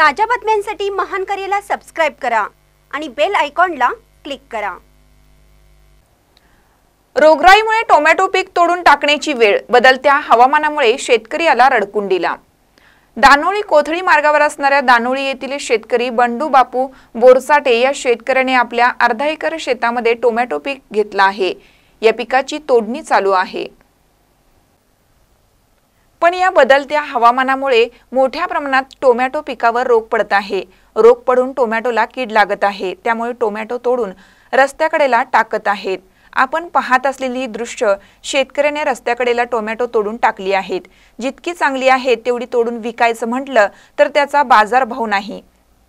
ताज्या बातम्यांसाठी महान करेला सबस्क्राईब करा आणि बेल आयकॉनला क्लिक करा रोगराईमुळे टोमॅटो पीक तोडून टाकण्याची वेळ बदलत्या हवामानामुळे शेतकऱ्याला रडकुंडीला दानोळी कोथळी मार्गावर असणाऱ्या दानोळी येथील शेतकरी बंडू बापू बोरसाटे या शेतकऱ्याने आपल्या अर्धा एकर शेतामध्ये टोमॅटो पीक घेतला आहे या पिकाची तोडणी चालू आहे पण या बदलत्या हवामानामुळे मोठ्या प्रमाणात टोमॅटो पिकावर रोग पडत आहे रोग पडून टोमॅटोला कीड लागत आहे त्यामुळे टोमॅटो तोडून रस्त्याकडेला टाकत आहेत आपण पाहत असलेली ही दृश्य शेतकऱ्याने रस्त्याकडेला टोमॅटो तोडून टाकली आहेत जितकी चांगली आहे तेवढी तोडून विकायचं म्हटलं तर त्याचा बाजारभाव नाही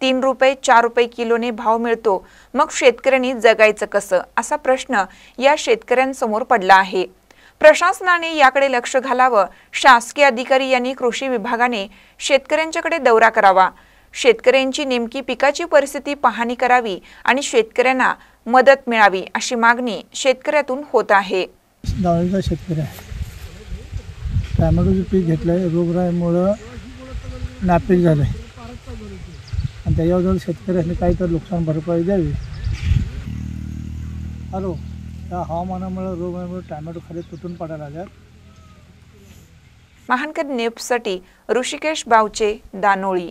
तीन रुपये चार रुपये किलोने भाव मिळतो मग शेतकऱ्यांनी जगायचं कसं असा प्रश्न या शेतकऱ्यांसमोर पडला आहे प्रशासनाने याकडे लक्ष घालावं शासकीय अधिकारी यांनी कृषी विभागाने शेतकऱ्यांच्याकडे दौरा करावा शेतकऱ्यांची नेमकी पिकाची परिस्थिती पाहणी करावी आणि शेतकऱ्यांना मदत मिळावी अशी मागणी शेतकऱ्यातून होत आहे डाळीचा शेतकरी आहे टॅमॅटोचं पीक घेतलं आहे रोगराईमुळं नापीक झालं आहे आणि त्याच्यावर शेतकऱ्यांनी काही तर नुकसान भरपाई द्यावी हॅलो या हवामानामुळे रोग टॅमॅटो खाली तुटून पडायला लागल्या महानकर नेपसाठी ऋषिकेश बावचे दानोळी